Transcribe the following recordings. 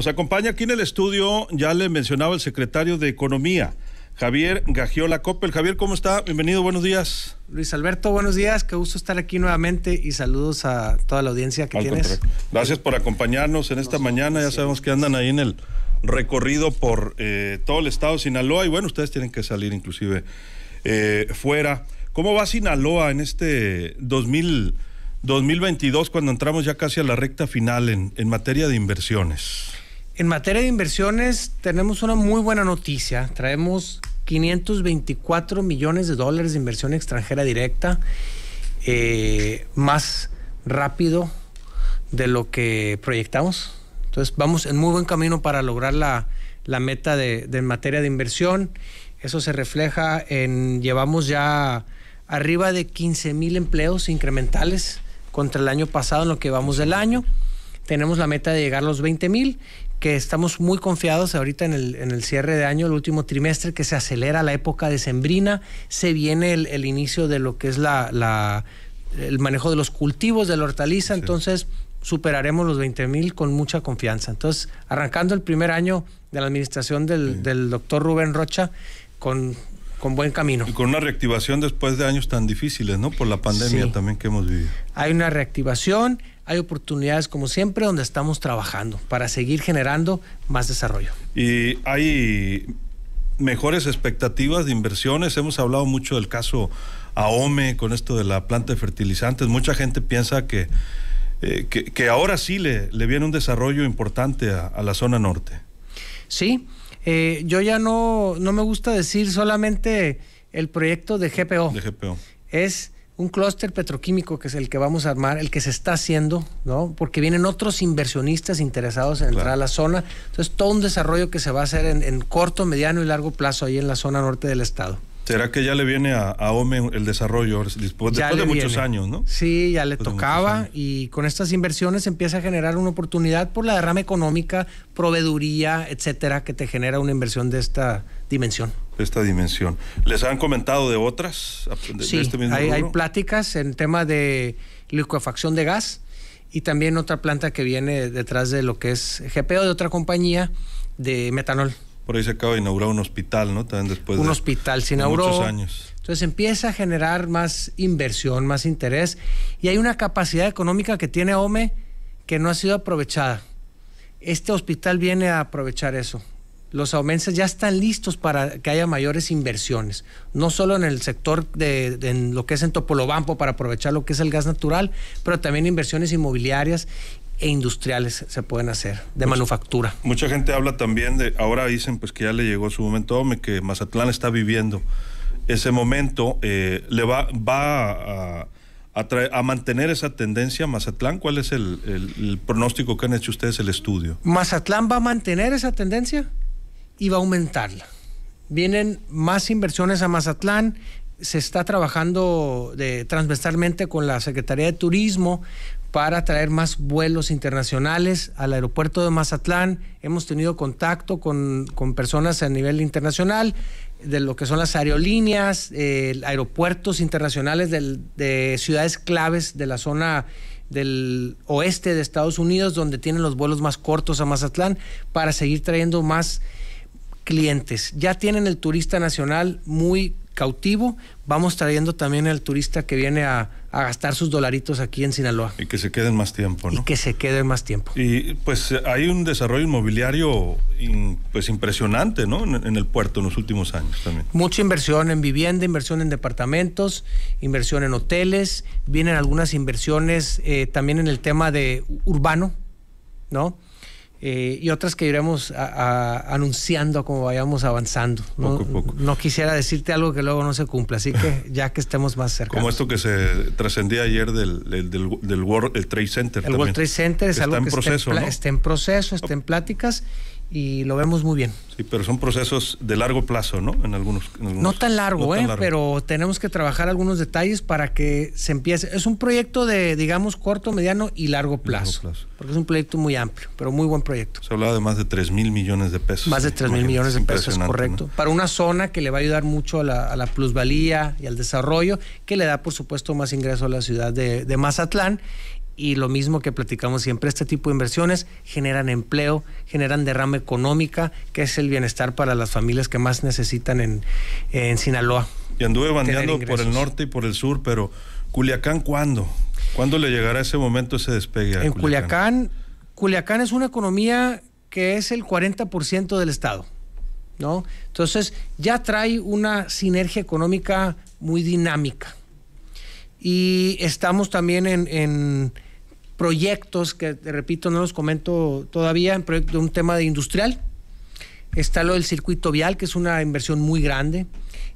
Nos acompaña aquí en el estudio, ya le mencionaba el secretario de Economía, Javier Gagiola Coppel. Javier, ¿cómo está? Bienvenido, buenos días. Luis Alberto, buenos días, qué gusto estar aquí nuevamente y saludos a toda la audiencia que tienes. Gracias por acompañarnos en esta mañana, ya sabemos que andan ahí en el recorrido por eh, todo el estado Sinaloa y bueno, ustedes tienen que salir inclusive eh, fuera. ¿Cómo va Sinaloa en este 2000, 2022 cuando entramos ya casi a la recta final en, en materia de inversiones? En materia de inversiones tenemos una muy buena noticia. Traemos 524 millones de dólares de inversión extranjera directa, eh, más rápido de lo que proyectamos. Entonces vamos en muy buen camino para lograr la, meta de, materia de inversión. Eso se refleja en, llevamos ya arriba de 15 mil empleos incrementales contra el año pasado en lo que vamos del año. Tenemos la meta de llegar a los 20 mil que estamos muy confiados ahorita en el, cierre de año, el último trimestre, que se acelera la época decembrina, se viene el, inicio de lo que es la, la, el manejo de los cultivos, de la hortaliza, entonces superaremos los 20 mil con mucha confianza. Entonces, arrancando el primer año de la administración del, doctor Rubén Rocha, con con buen camino. Y con una reactivación después de años tan difíciles, ¿no? Por la pandemia también que hemos vivido. Hay una reactivación, hay oportunidades como siempre donde estamos trabajando para seguir generando más desarrollo. Y hay mejores expectativas de inversiones. Hemos hablado mucho del caso AOME con esto de la planta de fertilizantes. Mucha gente piensa que, eh, que, ahora sí le, viene un desarrollo importante a, la zona norte. Sí, eh, yo ya no, no me gusta decir solamente el proyecto de GPO. De GPO. Es un clúster petroquímico que es el que vamos a armar, el que se está haciendo, ¿no? Porque vienen otros inversionistas interesados en entrar a la zona. Entonces, todo un desarrollo que se va a hacer en, corto, mediano y largo plazo ahí en la zona norte del estado. ¿Será que ya le viene a, a OME el desarrollo después, de muchos años, no? Sí, ya le tocaba y con estas inversiones empieza a generar una oportunidad por la derrama económica, proveeduría, etcétera, que te genera una inversión de esta dimensión esta dimensión. ¿Les han comentado de otras? sí, este hay, pláticas en tema de licuefacción de gas y también otra planta que viene detrás de lo que es GPO de otra compañía de metanol. Por ahí se acaba de inaugurar un hospital, ¿no? También después un hospital se inauguró. Muchos años. Entonces empieza a generar más inversión, más interés y hay una capacidad económica que tiene OME que no ha sido aprovechada. Este hospital viene a aprovechar eso los aumenses ya están listos para que haya mayores inversiones, no solo en el sector de, en lo que es en Topolobampo para aprovechar lo que es el gas natural, pero también inversiones inmobiliarias e industriales se pueden hacer, de manufactura. Mucha gente habla también de, ahora dicen pues que ya le llegó su momento, que Mazatlán está viviendo ese momento, eh, le va, va a, mantener esa tendencia Mazatlán, ¿cuál es el pronóstico que han hecho ustedes el estudio? ¿Mazatlán va a mantener esa tendencia? y va a aumentarla. Vienen más inversiones a Mazatlán, se está trabajando de, transversalmente con la Secretaría de Turismo para traer más vuelos internacionales al aeropuerto de Mazatlán. Hemos tenido contacto con, personas a nivel internacional de lo que son las aerolíneas, eh, aeropuertos internacionales de ciudades claves de la zona del oeste de Estados Unidos, donde tienen los vuelos más cortos a Mazatlán, para seguir trayendo más clientes. Ya tienen el turista nacional muy cautivo, vamos trayendo también al turista que viene a, gastar sus dolaritos aquí en Sinaloa. Y que se queden más tiempo, ¿no? Y que se queden más tiempo. Y pues hay un desarrollo inmobiliario pues impresionante, ¿no? En, el puerto en los últimos años también. Mucha inversión en vivienda, inversión en departamentos, inversión en hoteles, vienen algunas inversiones eh, también en el tema de urbano, ¿no? Eh, y otras que iremos a, anunciando como vayamos avanzando. No, quisiera decirte algo que luego no se cumpla, así que ya que estemos más cerca. Como esto que se trascendía ayer del, del, del, World Trade Center. El World Trade Center es algo que está en proceso, está en pláticas y lo vemos muy bien. Sí, pero son procesos de largo plazo, ¿no? En algunos. no tan largo, eh, pero tenemos que trabajar algunos detalles para que se empiece. Es un proyecto de, digamos, corto, mediano y largo plazo. Porque es un proyecto muy amplio, pero muy buen proyecto. Se hablaba de más de 3 mil millones de pesos. Más de 3 mil millones de pesos, correcto. Para una zona que le va a ayudar mucho a la, plusvalía y al desarrollo, que le da, por supuesto, más ingreso a la ciudad de Mazatlán y lo mismo que platicamos siempre, este tipo de inversiones generan empleo, generan derrama económica, que es el bienestar para las familias que más necesitan en, Sinaloa. Y anduve bandeando por el norte y por el sur, pero Culiacán, ¿cuándo? ¿Cuándo le llegará ese momento, ese despegue? en Culiacán? Culiacán, es una economía que es el 40% del Estado. ¿No? Entonces ya trae una sinergia económica muy dinámica. Y estamos también en proyectos que, te repito, no los comento todavía, en proyecto un tema de industrial. Está lo del circuito vial, que es una inversión muy grande.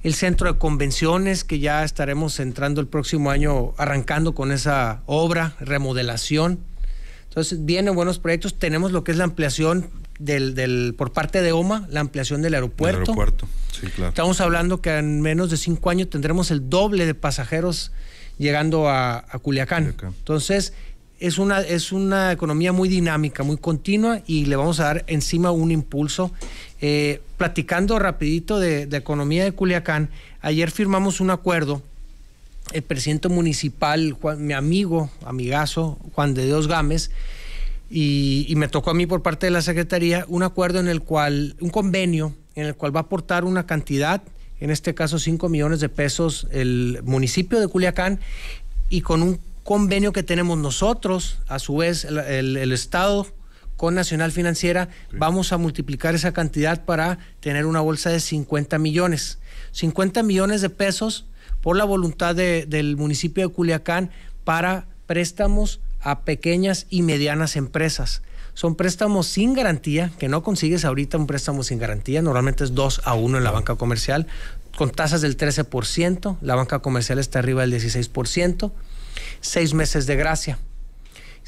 El centro de convenciones, que ya estaremos entrando el próximo año arrancando con esa obra, remodelación. Entonces, vienen buenos proyectos. Tenemos lo que es la ampliación del, por parte de OMA, la ampliación del aeropuerto. aeropuerto, sí, claro. Estamos hablando que en menos de cinco años tendremos el doble de pasajeros llegando a, Culiacán. Entonces, es una, es una economía muy dinámica, muy continua y le vamos a dar encima un impulso. Eh, platicando rapidito de, economía de Culiacán, ayer firmamos un acuerdo, el presidente municipal, Juan, mi amigo, amigazo, Juan de Dios Gámez, y, y, me tocó a mí por parte de la Secretaría un acuerdo en el cual, un convenio en el cual va a aportar una cantidad, en este caso 5 millones de pesos, el municipio de Culiacán, y con un convenio que tenemos nosotros, a su vez el, Estado con Nacional Financiera, vamos a multiplicar esa cantidad para tener una bolsa de 50 millones. 50 millones de pesos por la voluntad del municipio de Culiacán para préstamos a pequeñas y medianas empresas. Son préstamos sin garantía, que no consigues ahorita un préstamo sin garantía, normalmente es 2 a 1 en la banca comercial, con tasas del 13%, la banca comercial está arriba del 16%, seis meses de gracia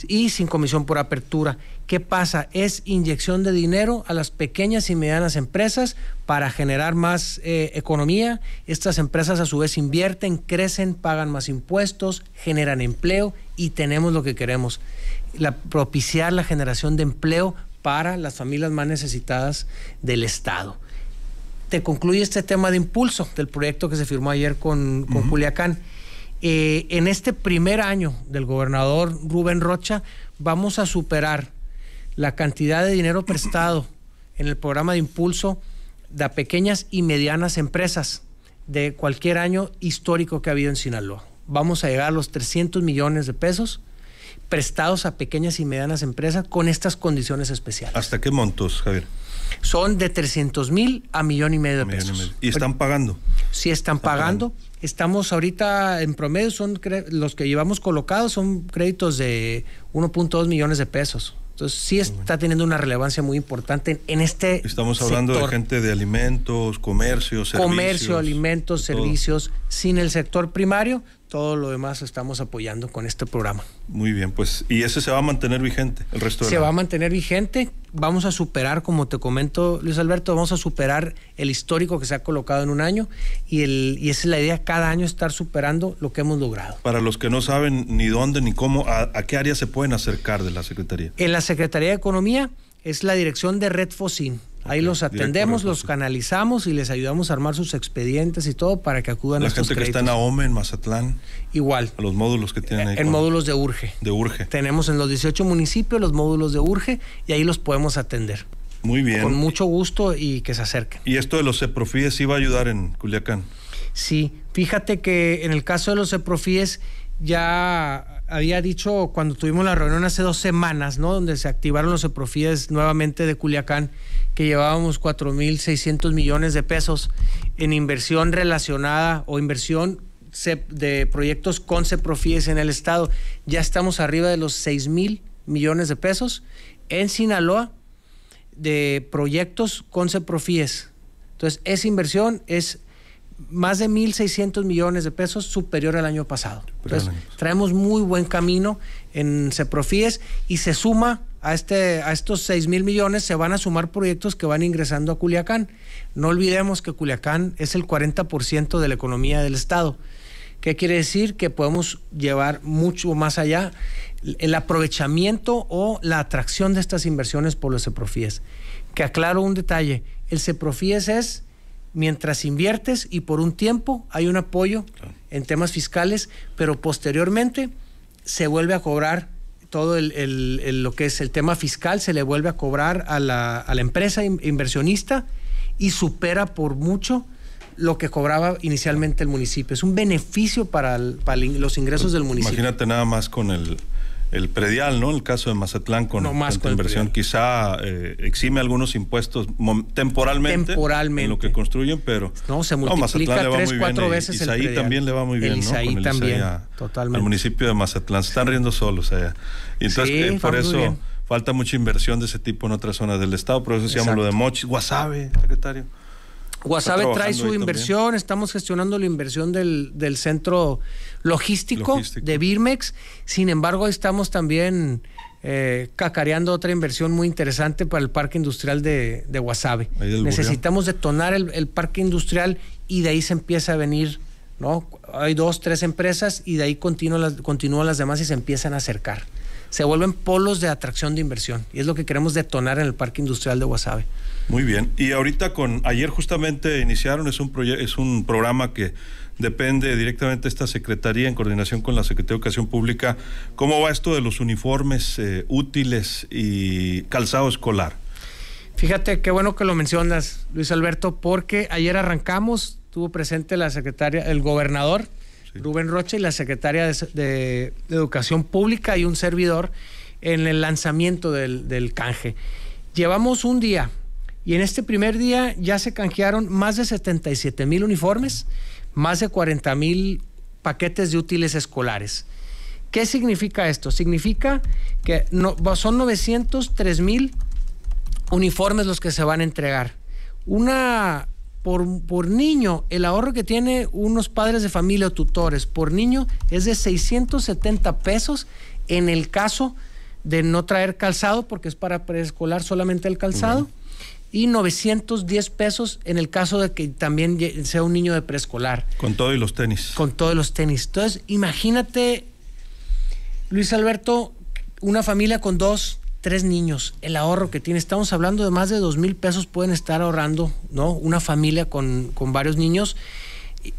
y sin comisión por apertura. ¿Qué pasa? Es inyección de dinero a las pequeñas y medianas empresas para generar más eh, economía. Estas empresas a su vez invierten, crecen, pagan más impuestos, generan empleo y tenemos lo que queremos, propiciar la generación de empleo para las familias más necesitadas del Estado. Te concluye este tema de impulso del proyecto que se firmó ayer con, con eh, en este primer año del gobernador Rubén Rocha vamos a superar la cantidad de dinero prestado en el programa de impulso de pequeñas y medianas empresas de cualquier año histórico que ha habido en Sinaloa. Vamos a llegar a los 300 millones de pesos prestados a pequeñas y medianas empresas con estas condiciones especiales. ¿Hasta qué montos, Javier? son de 300 mil a millón y medio de pesos. Y, están pagando? Sí, están, pagando. Estamos ahorita en promedio, son los que llevamos colocados son créditos de 1.2 millones de pesos. Entonces sí está teniendo una relevancia muy importante en este. Estamos hablando de gente de alimentos, comercio, servicios. Comercio, alimentos, servicios. Sin el sector primario, todo lo demás estamos apoyando con este programa. Muy bien, pues y ese se va a mantener vigente el resto. se va a mantener vigente vamos a superar, como te comento Luis Alberto, vamos a superar el histórico que se ha colocado en un año y, esa es la idea, cada año estar superando lo que hemos logrado. Para los que no saben ni dónde ni cómo, a, qué área se pueden acercar de la Secretaría? En la Secretaría de Economía es la dirección de Red Ahí los atendemos, los canalizamos y les ayudamos a armar sus expedientes y todo para que acudan a a estos La gente que está en Ahome, en Mazatlán. Igual. A los módulos que tienen ahí. En módulos de URGE. De URGE. Tenemos en los 18 municipios los módulos de URGE y ahí los podemos atender. Muy bien. Con mucho gusto y que se acerquen. ¿Y esto de los CEPROFIES sí va a ayudar en Culiacán? Sí. Fíjate que en el caso de los CEPROFIES ya había dicho cuando tuvimos la reunión hace dos semanas, ¿no? Donde se activaron los CEPROFIES nuevamente de Culiacán, que llevábamos 4.600 millones de pesos en inversión relacionada o inversión e de proyectos con CEPROFIES en el Estado. Ya estamos arriba de los 6.000 millones de pesos en Sinaloa de proyectos con CEPROFIES. Entonces, esa inversión es más de 1.600 millones de pesos superior al año pasado. traemos muy buen camino en CEPROFIES y se suma a, este, a estos 6.000 millones, se van a sumar proyectos que van ingresando a Culiacán. No olvidemos que Culiacán es el 40% de la economía del Estado. ¿Qué quiere decir? Que podemos llevar mucho más allá el aprovechamiento o la atracción de estas inversiones por los CEPROFIES. Que aclaro un detalle, el CEPROFIES es mientras inviertes y por un tiempo hay un apoyo en temas fiscales, pero posteriormente se vuelve a cobrar todo lo que es el tema fiscal, se le vuelve a cobrar a la, empresa inversionista y supera por mucho lo que cobraba inicialmente el municipio. Es un beneficio para los ingresos del municipio. Imagínate nada más con el, el predial, ¿no? El caso de Mazatlán con, inversión quizá eh, exime algunos impuestos temporalmente, en lo que construyen, pero no se multiplica no, tres, cuatro veces el también le va muy bien, el Isaí también, totalmente. Al municipio de Mazatlán se están riendo solos allá. Y entonces eh, por eso falta mucha inversión de ese tipo en otras zonas del estado, por eso decíamos lo de Mochi, Guasave, secretario. Guasave trae su inversión, estamos gestionando la inversión del, centro logístico, de Birmex. Sin embargo, estamos también eh, cacareando otra inversión muy interesante para el parque industrial de, de Necesitamos detonar el, parque industrial y de ahí se empieza a venir, ¿no? Hay dos, tres empresas y de ahí continúan las, continúan las demás y se empiezan a acercar. Se vuelven polos de atracción de inversión y es lo que queremos detonar en el parque industrial de Guasave. Muy bien. Y ahorita con ayer justamente iniciaron es un es un programa que depende directamente de esta secretaría en coordinación con la Secretaría de Educación Pública. ¿Cómo va esto de los uniformes eh, útiles y calzado escolar? Fíjate qué bueno que lo mencionas, Luis Alberto, porque ayer arrancamos, estuvo presente la secretaria, el gobernador Rubén Rocha y la secretaria de, Educación Pública y un servidor en el lanzamiento del canje. Llevamos un día y en este primer día ya se canjearon más de 77 mil uniformes, más de 40 mil paquetes de útiles escolares. ¿Qué significa esto? Significa que son 903 mil uniformes los que se van a entregar. Una por, niño, el ahorro que tiene unos padres de familia o tutores por niño es de 670 pesos en el caso de no traer calzado, porque es para preescolar solamente el calzado y 910 pesos en el caso de que también sea un niño de preescolar. Con todo y los tenis. Con todos los tenis. Entonces, imagínate, Luis Alberto, una familia con dos, tres niños, el ahorro que tiene. Estamos hablando de más de dos mil pesos pueden estar ahorrando, ¿no? Una familia con, varios niños.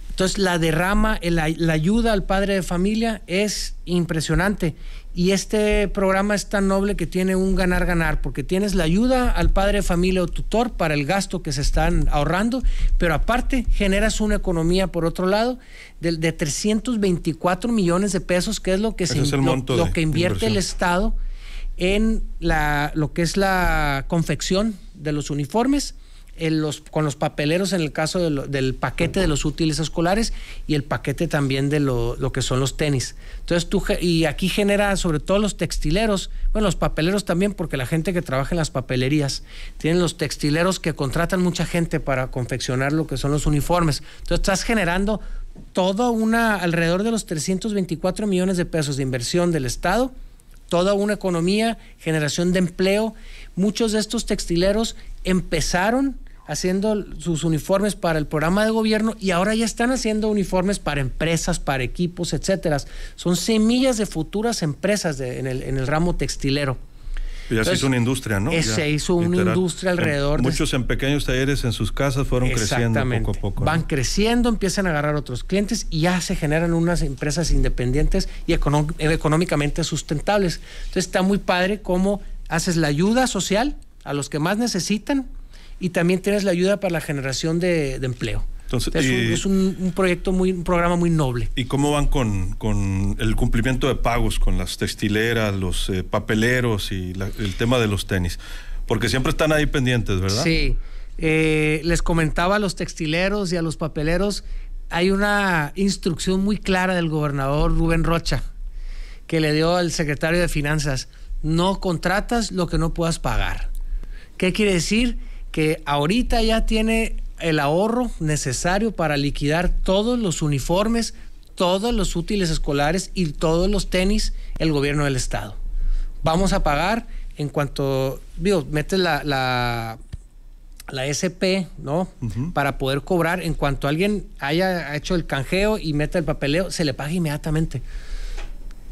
Entonces, la derrama, la ayuda al padre de familia es impresionante. Y este programa es tan noble que tiene un ganar-ganar, porque tienes la ayuda al padre familia o tutor para el gasto que se están ahorrando, pero aparte generas una economía, por otro lado, de, de 324 millones de pesos, que es lo que, se, lo, que invierte el Estado en lo que es la confección de los uniformes con los papeleros en el caso del paquete de los útiles escolares y el paquete también de lo, que son los tenis. Entonces tú, y aquí genera sobre todo los textileros, bueno, los papeleros también, porque la gente que trabaja en las papelerías, tienen los textileros que contratan mucha gente para confeccionar lo que son los uniformes. Entonces estás generando toda una, alrededor de los 324 millones de pesos de inversión del Estado toda una economía, generación de empleo. Muchos de estos textileros empezaron haciendo sus uniformes para el programa de gobierno y ahora ya están haciendo uniformes para empresas, para equipos, etcétera. Son semillas de futuras empresas en, el, ramo textilero. Y eh, ya se hizo una industria, ¿no? se hizo una industria alrededor. de... muchos en pequeños talleres en sus casas fueron creciendo poco a poco. Van creciendo, empiezan a agarrar otros clientes y ya se generan unas empresas independientes y económicamente sustentables. Entonces está muy padre cómo haces la ayuda social a los que más necesitan y también tienes la ayuda para la generación de, empleo. Entonces, es, un, proyecto muy, un programa muy noble. ¿Y cómo van con, el cumplimiento de pagos, con las textileras, los eh, papeleros y el tema de los tenis? Porque siempre están ahí pendientes, ¿verdad? Sí. Eh, les comentaba a los textileros y a los papeleros, hay una instrucción muy clara del gobernador Rubén Rocha que le dio al secretario de Finanzas. No contratas lo que no puedas pagar. ¿Qué quiere decir? que ahorita ya tiene el ahorro necesario para liquidar todos los uniformes, todos los útiles escolares y todos los tenis el gobierno del estado. Vamos a pagar en cuanto, digo, mete la, la, SP, ¿no? Para poder cobrar, en cuanto alguien haya hecho el canjeo y meta el papeleo, se le paga inmediatamente.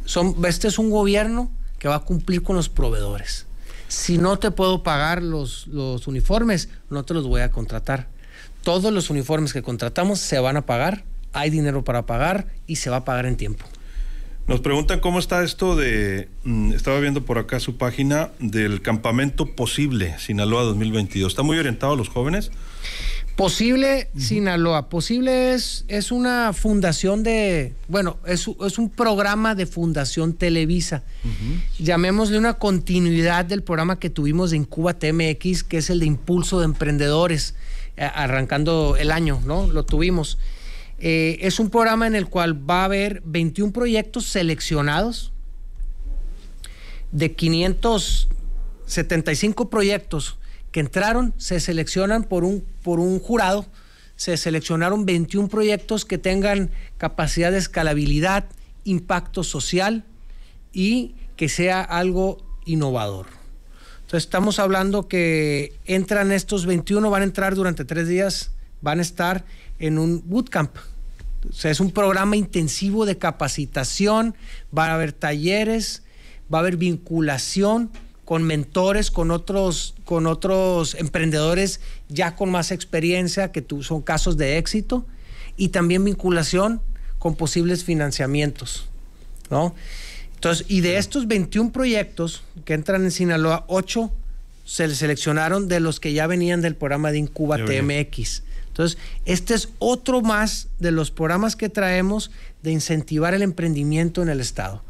Son, este es un gobierno que va a cumplir con los proveedores si no te puedo pagar los, los uniformes, no te los voy a contratar. Todos los uniformes que contratamos se van a pagar, hay dinero para pagar y se va a pagar en tiempo. Nos preguntan cómo está esto de, mm, estaba viendo por acá su página del campamento posible Sinaloa 2022. ¿Está muy orientado a los jóvenes? Posible Sinaloa. Posible es, es una fundación de, bueno, es, es un programa de Fundación Televisa. Llamémosle una continuidad del programa que tuvimos en Cuba TMX, que es el de impulso de emprendedores, eh, arrancando el año, ¿no? Lo tuvimos. Eh, es un programa en el cual va a haber 21 proyectos seleccionados de 575 proyectos que entraron, se seleccionan por un, por un jurado, se seleccionaron 21 proyectos que tengan capacidad de escalabilidad, impacto social y que sea algo innovador. Entonces estamos hablando que entran estos 21, van a entrar durante tres días, van a estar en un bootcamp. O sea, es un programa intensivo de capacitación, van a haber talleres, va a haber vinculación con mentores, con otros, con otros emprendedores ya con más experiencia, que tú, son casos de éxito, y también vinculación con posibles financiamientos. ¿no? Entonces, y de estos 21 proyectos que entran en Sinaloa, 8 se seleccionaron de los que ya venían del programa de Incuba TMX. Entonces, este es otro más de los programas que traemos de incentivar el emprendimiento en el Estado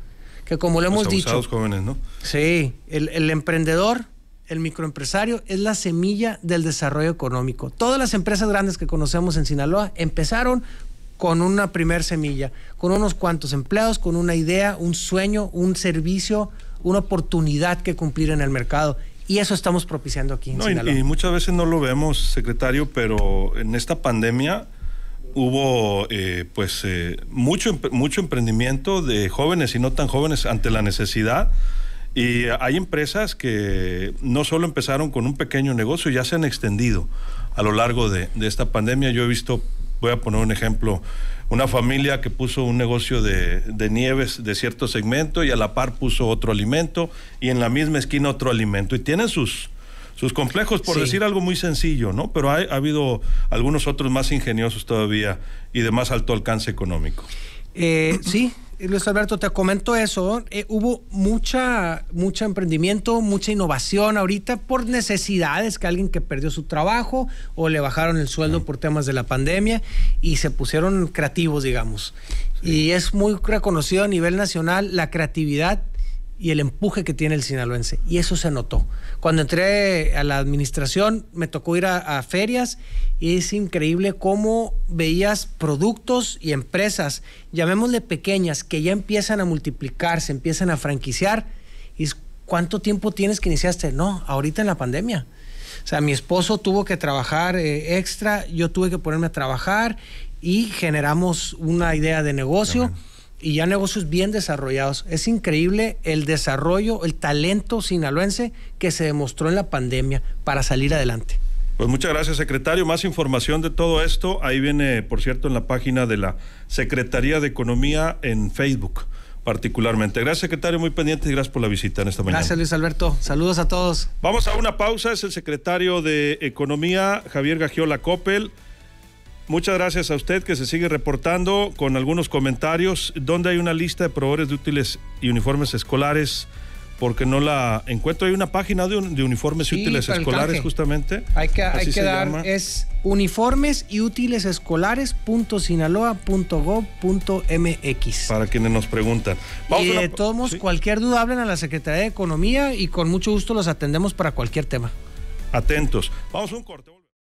que como le hemos dicho... jóvenes, ¿no? Sí, el, emprendedor, el microempresario es la semilla del desarrollo económico. Todas las empresas grandes que conocemos en Sinaloa empezaron con una primer semilla, con unos cuantos empleados, con una idea, un sueño, un servicio, una oportunidad que cumplir en el mercado. Y eso estamos propiciando aquí en Sinaloa. y, muchas veces no lo vemos, secretario, pero en esta pandemia hubo eh, pues eh, mucho, mucho emprendimiento de jóvenes y no tan jóvenes ante la necesidad. Y hay empresas que no solo empezaron con un pequeño negocio, ya se han extendido a lo largo de, de esta pandemia. Yo he visto, voy a poner un ejemplo, una familia que puso un negocio de, de, nieves de cierto segmento y a la par puso otro alimento y en la misma esquina otro alimento. Y tienen sus, sus complejos, por decir algo muy sencillo, ¿no? Pero ha habido algunos otros más ingeniosos todavía y de más alto alcance económico. Eh, sí, Luis Alberto, te comento eso. Eh, hubo mucha, mucho emprendimiento, mucha innovación ahorita por necesidades que alguien que perdió su trabajo o le bajaron el sueldo por temas de la pandemia y se pusieron creativos, digamos. Y es muy reconocido a nivel nacional la creatividad y el empuje que tiene el sinaloense. Y eso se notó. Cuando entré a la administración, me tocó ir a, ferias y es increíble cómo veías productos y empresas, llamémosle pequeñas, que ya empiezan a multiplicarse, empiezan a franquiciar. ¿Y cuánto tiempo tienes que iniciaste? No, ahorita en la pandemia. O sea, mi esposo tuvo que trabajar eh, extra, yo tuve que ponerme a trabajar y generamos una idea de negocio y ya negocios bien desarrollados. Es increíble el desarrollo, el talento sinaloense que se demostró en la pandemia para salir adelante. Pues muchas gracias, secretario. Más información de todo esto, ahí viene, por cierto, en la página de la Secretaría de Economía en Facebook, particularmente. Gracias, secretario, muy pendiente y gracias por la visita en esta mañana. Gracias, Luis Alberto. Saludos a todos. Vamos a una pausa. Es el secretario de Economía, Javier Gagiola Coppel. Muchas gracias a usted que se sigue reportando con algunos comentarios. ¿Dónde hay una lista de proveedores de útiles y uniformes escolares? Porque no la encuentro. Hay una página de, uniformes y útiles escolares, justamente. Hay que, dar, es uniformes y útiles Para quienes nos preguntan. y de todos cualquier duda hablen a la Secretaría de Economía y con mucho gusto los atendemos para cualquier tema. Atentos. Vamos a un corte.